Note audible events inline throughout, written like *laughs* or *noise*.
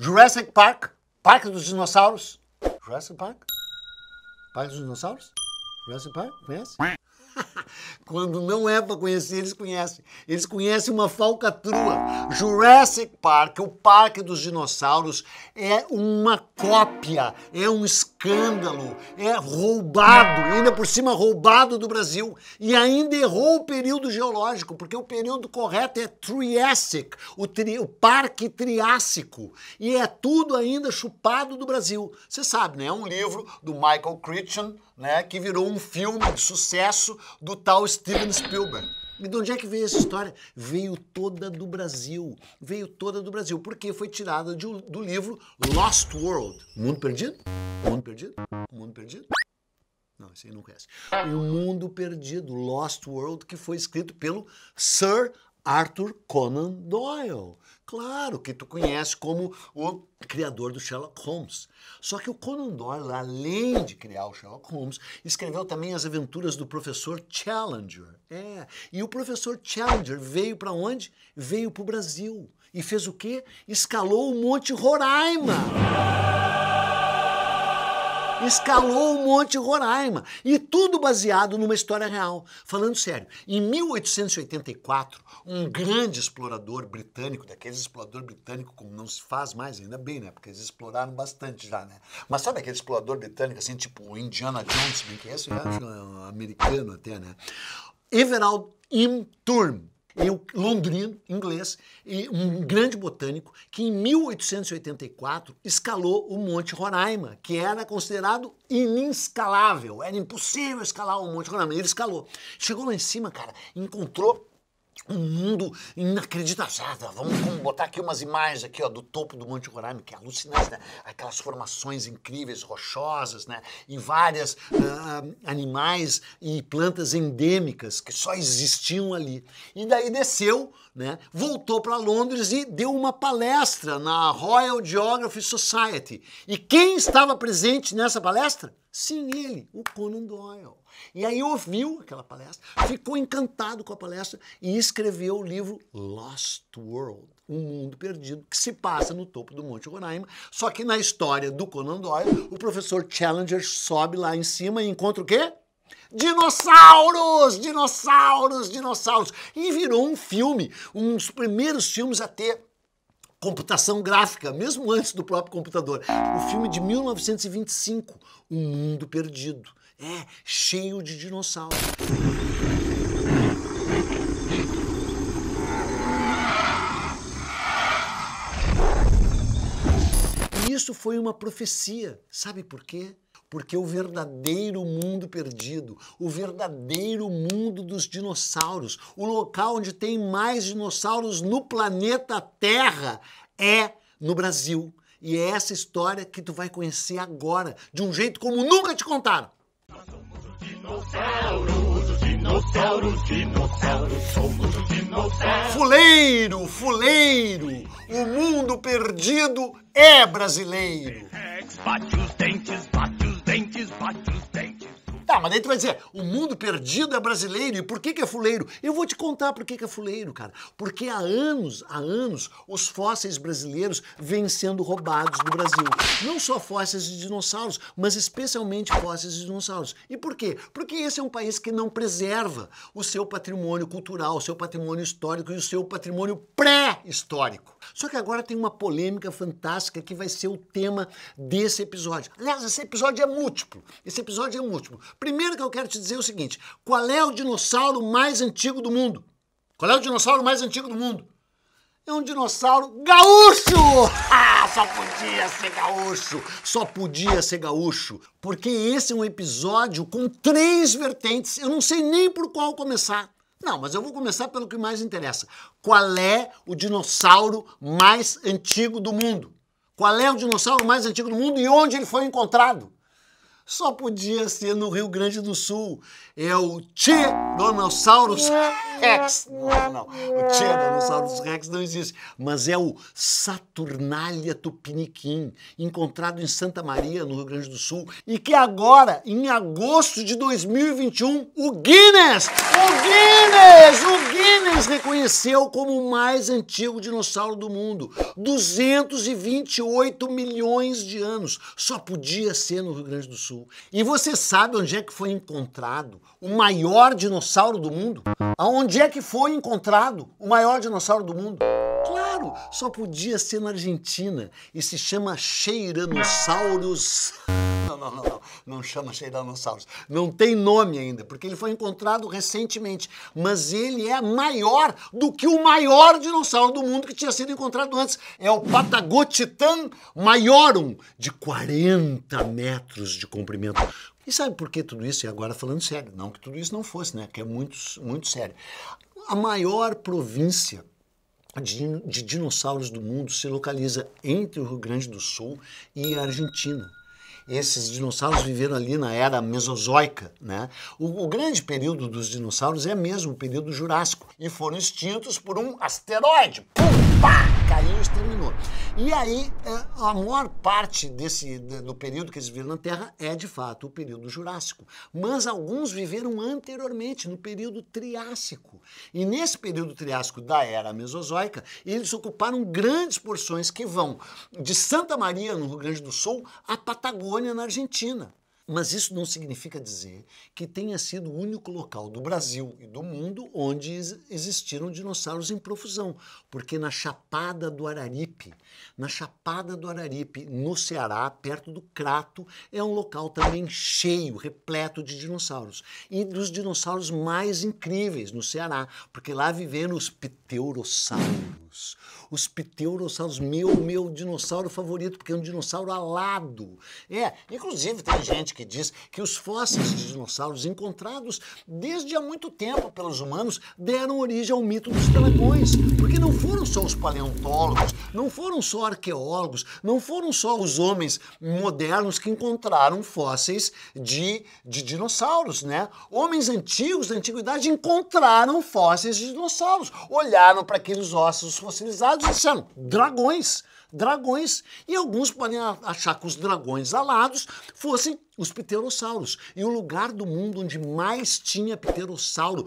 Jurassic Park, Parque dos Dinossauros. Jurassic Park? Parque dos Dinossauros? Jurassic Park, conhece? Quando não é para conhecer, eles conhecem. Eles conhecem uma falcatrua. Jurassic Park, o Parque dos Dinossauros, é uma cópia, é um escândalo, é roubado, ainda por cima roubado do Brasil. E ainda errou o período geológico, porque o período correto é Triassic, o, tri, o Parque Triássico. E é tudo ainda chupado do Brasil. Você sabe, né? É um livro do Michael Crichton, né, que virou um filme de sucesso do tal Steven Spielberg. E de onde é que veio essa história? Veio toda do Brasil. Veio toda do Brasil, porque foi tirada de, do livro Lost World. Mundo Perdido? Mundo Perdido? Mundo Perdido? Não, esse aí não conhece. E o Mundo Perdido, Lost World, que foi escrito pelo Sir Arthur Conan Doyle. Claro, que tu conhece como o criador do Sherlock Holmes. Só que o Conan Doyle, além de criar o Sherlock Holmes, escreveu também as aventuras do professor Challenger. É, e o professor Challenger veio para onde? Veio para o Brasil. E fez o quê? Escalou o Monte Roraima escalou o Monte Roraima. E tudo baseado numa história real. Falando sério, em 1884, um grande explorador britânico, daqueles explorador britânico como não se faz mais, ainda bem, né? Porque eles exploraram bastante já, né? Mas sabe aquele explorador britânico, assim, tipo Indiana Jones, bem que esse é né? um americano até, né? Everald Imturm Turm e londrino, inglês, e um grande botânico, que em 1884 escalou o Monte Roraima, que era considerado inescalável, era impossível escalar o Monte Roraima, ele escalou. Chegou lá em cima, cara, encontrou um mundo inacreditável. Vamos, vamos, botar aqui umas imagens aqui, ó, do topo do Monte Roraima, que é alucinante, né? Aquelas formações incríveis, rochosas, né? E várias uh, animais e plantas endêmicas que só existiam ali. E daí desceu, né? Voltou para Londres e deu uma palestra na Royal Geography Society. E quem estava presente nessa palestra? Sim, ele, o Conan Doyle. E aí ouviu aquela palestra, ficou encantado com a palestra e escreveu o livro Lost World, Um Mundo Perdido, que se passa no topo do Monte Roraima. Só que na história do Conan Doyle, o professor Challenger sobe lá em cima e encontra o quê? Dinossauros! Dinossauros! Dinossauros! E virou um filme, um dos primeiros filmes a ter computação gráfica, mesmo antes do próprio computador. O filme de 1925, O Mundo Perdido. É, cheio de dinossauros. E isso foi uma profecia. Sabe por quê? Porque o verdadeiro mundo perdido, o verdadeiro mundo dos dinossauros, o local onde tem mais dinossauros no planeta Terra é no Brasil. E é essa história que tu vai conhecer agora, de um jeito como nunca te contaram. Nós somos dinossauros, dinossauros, dinossauros, somos dinossauros. Fuleiro, fuleiro, o mundo perdido é brasileiro. Rex, bate os dentes, bate Tá, mas daí tu vai dizer, o mundo perdido é brasileiro, e por que, que é fuleiro? Eu vou te contar por que, que é fuleiro, cara. Porque há anos, há anos, os fósseis brasileiros vêm sendo roubados do Brasil. Não só fósseis de dinossauros, mas especialmente fósseis de dinossauros. E por quê? Porque esse é um país que não preserva o seu patrimônio cultural, o seu patrimônio histórico e o seu patrimônio pré-histórico. Só que agora tem uma polêmica fantástica que vai ser o tema desse episódio. Aliás, esse episódio é múltiplo. Esse episódio é múltiplo. Primeiro que eu quero te dizer é o seguinte: qual é o dinossauro mais antigo do mundo? Qual é o dinossauro mais antigo do mundo? É um dinossauro gaúcho! *laughs* Ah, só podia ser gaúcho! Só podia ser gaúcho! Porque esse é um episódio com três vertentes, eu não sei nem por qual começar. Não, mas eu vou começar pelo que mais interessa. Qual é o dinossauro mais antigo do mundo? Qual é o dinossauro mais antigo do mundo e onde ele foi encontrado? só podia ser no Rio Grande do Sul. É o Tiranossauro. Rex. Não é, não. O Tiranossaurus Rex não existe. Mas é o Saturnalia tupiniquim, encontrado em Santa Maria, no Rio Grande do Sul, e que agora, em agosto de 2021, o Guinness, o Guinness, o Guinness reconheceu como o mais antigo dinossauro do mundo. 228 milhões de anos. Só podia ser no Rio Grande do Sul. E você sabe onde é que foi encontrado o maior dinossauro do mundo? Aonde Onde é que foi encontrado o maior dinossauro do mundo? Claro, só podia ser na Argentina e se chama Cheiranossauros não, não, não, não, não chama Cheiranossauros. Não tem nome ainda, porque ele foi encontrado recentemente. Mas ele é maior do que o maior dinossauro do mundo que tinha sido encontrado antes. É o Patagotitan Maiorum, de 40 metros de comprimento. E sabe por que tudo isso? E agora falando sério, não que tudo isso não fosse, né? Que é muito, muito sério. A maior província de, de dinossauros do mundo se localiza entre o Rio Grande do Sul e a Argentina. Esses dinossauros viveram ali na era mesozoica, né? O, o grande período dos dinossauros é mesmo o período jurássico e foram extintos por um asteroide. Pum! pá, caiu e exterminou. E aí, eh, a maior parte desse, do período que eles viveram na Terra é, de fato, o período Jurássico. Mas alguns viveram anteriormente, no período Triássico. E nesse período Triássico da Era Mesozoica, eles ocuparam grandes porções que vão de Santa Maria, no Rio Grande do Sul, à Patagônia, na Argentina. Mas isso não significa dizer que tenha sido o único local do Brasil e do mundo onde existiram dinossauros em profusão, porque na Chapada do Araripe, na Chapada do Araripe, no Ceará, perto do Crato, é um local também cheio, repleto de dinossauros. E dos dinossauros mais incríveis no Ceará, porque lá viveram os pterossauros dinossauros. Os pterossauros, meu, meu dinossauro favorito, porque é um dinossauro alado. É, inclusive tem gente que diz que os fósseis de dinossauros encontrados desde há muito tempo pelos humanos deram origem ao mito dos dragões, porque não foram só os paleontólogos, não foram só arqueólogos, não foram só os homens modernos que encontraram fósseis de, de dinossauros, né? Homens antigos da antiguidade encontraram fósseis de dinossauros, olharam para aqueles ossos fossilizados, isso dragões. Dragões. E alguns podem achar que os dragões alados fossem os pterossauros. E o lugar do mundo onde mais tinha pterossauro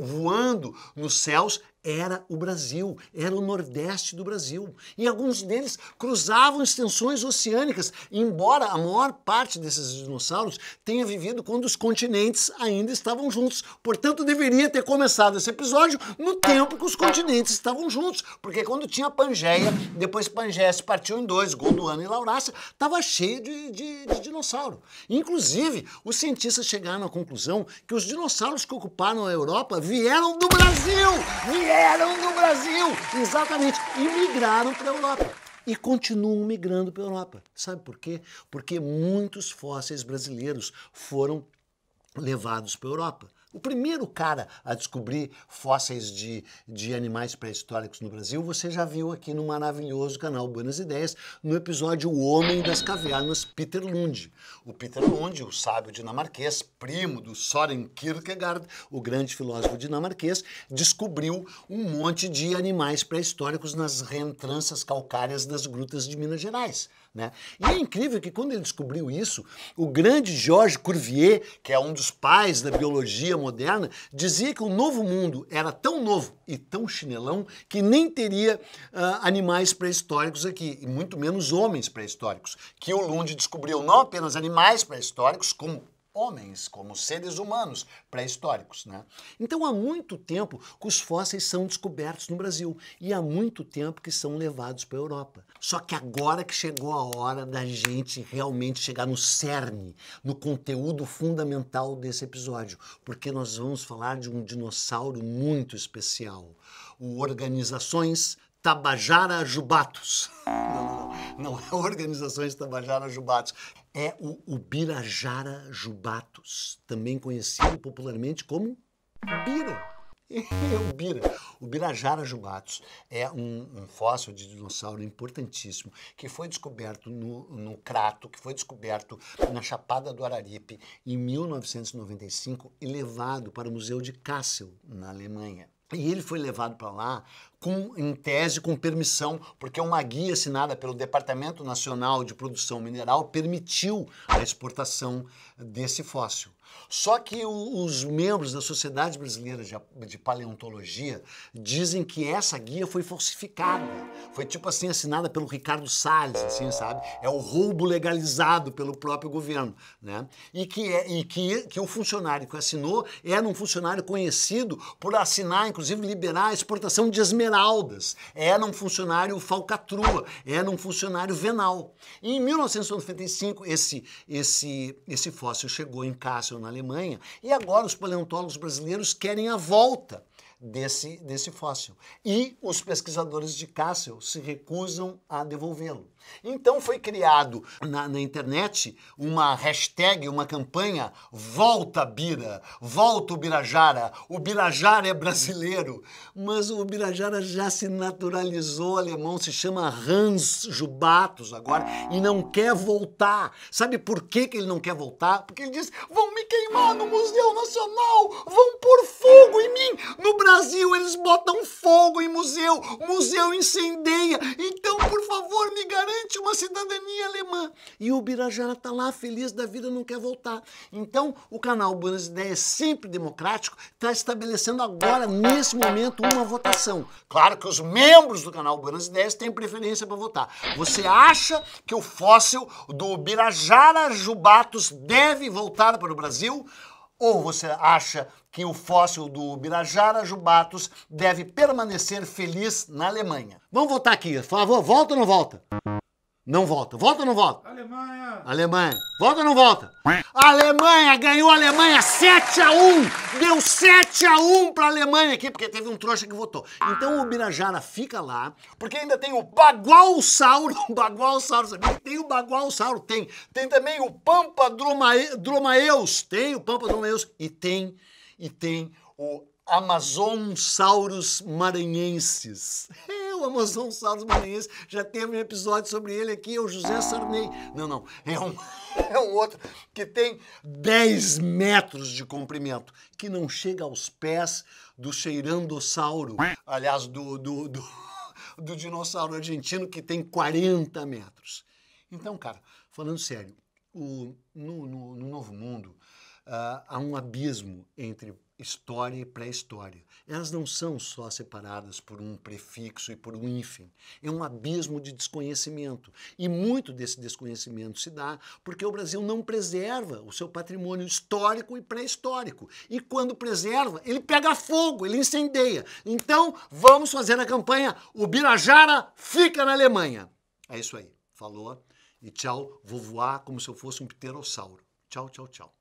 voando nos céus era o Brasil, era o Nordeste do Brasil. E alguns deles cruzavam extensões oceânicas, embora a maior parte desses dinossauros tenha vivido quando os continentes ainda estavam juntos. Portanto, deveria ter começado esse episódio no tempo que os continentes estavam juntos, porque quando tinha Pangeia, depois Pangeia se partiu em dois, Gondwana e Laurácia, estava cheio de, de, de dinossauro. Inclusive, os cientistas chegaram à conclusão que os dinossauros que ocuparam a Europa vieram do Brasil! Vieram do Brasil! Exatamente, e migraram para a Europa e continuam migrando para a Europa. Sabe por quê? Porque muitos fósseis brasileiros foram levados para a Europa. O primeiro cara a descobrir fósseis de, de animais pré-históricos no Brasil, você já viu aqui no maravilhoso canal Buenas Ideias, no episódio O Homem das Cavernas, Peter Lund. O Peter Lund, o sábio dinamarquês, primo do Soren Kierkegaard, o grande filósofo dinamarquês, descobriu um monte de animais pré-históricos nas reentranças calcárias das grutas de Minas Gerais. Né? E é incrível que quando ele descobriu isso, o grande Georges Cuvier, que é um dos pais da biologia moderna, dizia que o novo mundo era tão novo e tão chinelão que nem teria uh, animais pré-históricos aqui, e muito menos homens pré-históricos. Que o Lund descobriu não apenas animais pré-históricos, como homens, como seres humanos pré-históricos. Né? Então há muito tempo que os fósseis são descobertos no Brasil e há muito tempo que são levados para a Europa. Só que agora que chegou a hora da gente realmente chegar no cerne, no conteúdo fundamental desse episódio, porque nós vamos falar de um dinossauro muito especial. O Organizações Tabajara Jubatos. *laughs* Não, não, não, não é Organizações Tabajara Jubatos é o Ubirajara jubatus, também conhecido popularmente como Bira. *laughs* É o Bira. O Birajara jubatus é um, um, fóssil de dinossauro importantíssimo que foi descoberto no, no Crato, que foi descoberto na Chapada do Araripe em 1995 e levado para o Museu de Kassel, na Alemanha. E ele foi levado para lá com, em tese, com permissão, porque uma guia assinada pelo Departamento Nacional de Produção Mineral permitiu a exportação desse fóssil. Só que o, os membros da Sociedade Brasileira de, de, Paleontologia dizem que essa guia foi falsificada. Foi tipo assim, assinada pelo Ricardo Salles, assim, sabe? É o roubo legalizado pelo próprio governo, né? E que, é, e que, que o funcionário que assinou era um funcionário conhecido por assinar, inclusive liberar a exportação de esmeralda esmeraldas, era é um funcionário falcatrua, era é um funcionário venal. em 1995, esse, esse, esse fóssil chegou em Cássio na Alemanha, e agora os paleontólogos brasileiros querem a volta desse, desse fóssil. E os pesquisadores de Cássio se recusam a devolvê-lo. Então foi criado na, na, internet uma hashtag, uma campanha Volta Bira, Volta o Birajara, o Birajara é brasileiro, mas o Birajara já se naturalizou alemão, se chama Hans Jubatos agora e não quer voltar. Sabe por que, que ele não quer voltar? Porque ele diz, vão me queimar no Museu Nacional, vão pôr fogo em mim. No Brasil eles botam fogo em museu, museu incendeia, favor, me garante uma cidadania alemã. E o Birajara está lá, feliz da vida, não quer voltar. Então, o canal Buenas Ideias, sempre democrático, está estabelecendo agora, nesse momento, uma votação. Claro que os membros do canal Buenas Ideias têm preferência para votar. Você acha que o fóssil do Birajara Jubatus deve voltar para o Brasil? Ou você acha que o fóssil do Birajara Jubatus deve permanecer feliz na Alemanha? Vamos voltar aqui, por favor, volta ou não volta? Não volta. Volta ou não volta? Alemanha! Alemanha. Volta ou não volta? Alemanha ganhou a Alemanha 7 a 1. Deu 7 a 1 para a Alemanha aqui porque teve um trouxa que votou. Então o Birajara fica lá, porque ainda tem o Bagualsauro, o *laughs* Bagualsauro, sabe? Tem o Bagualsauro, tem. Tem também o Pampa Dromae, Dromaeus, tem o Pampa Dromaeus e tem e tem o Amazonsaurus maranhenses. *laughs* o Amazon Salles Maranhenses. já teve um episódio sobre ele aqui, é o José Sarney. Não, não, é um, *laughs* é um outro que tem 10 metros de comprimento, que não chega aos pés do cheirandossauro, aliás, do, do, do, *laughs* do dinossauro argentino, que tem 40 metros. Então, cara, falando sério, o, no, no, no Novo Mundo, uh, há um abismo entre história e pré-história. Elas não são só separadas por um prefixo e por um hífen. É um abismo de desconhecimento. E muito desse desconhecimento se dá porque o Brasil não preserva o seu patrimônio histórico e pré-histórico. E quando preserva, ele pega fogo, ele incendeia. Então, vamos fazer a campanha O Birajara fica na Alemanha. É isso aí. Falou e tchau. Vou voar como se eu fosse um pterossauro. Tchau, tchau, tchau.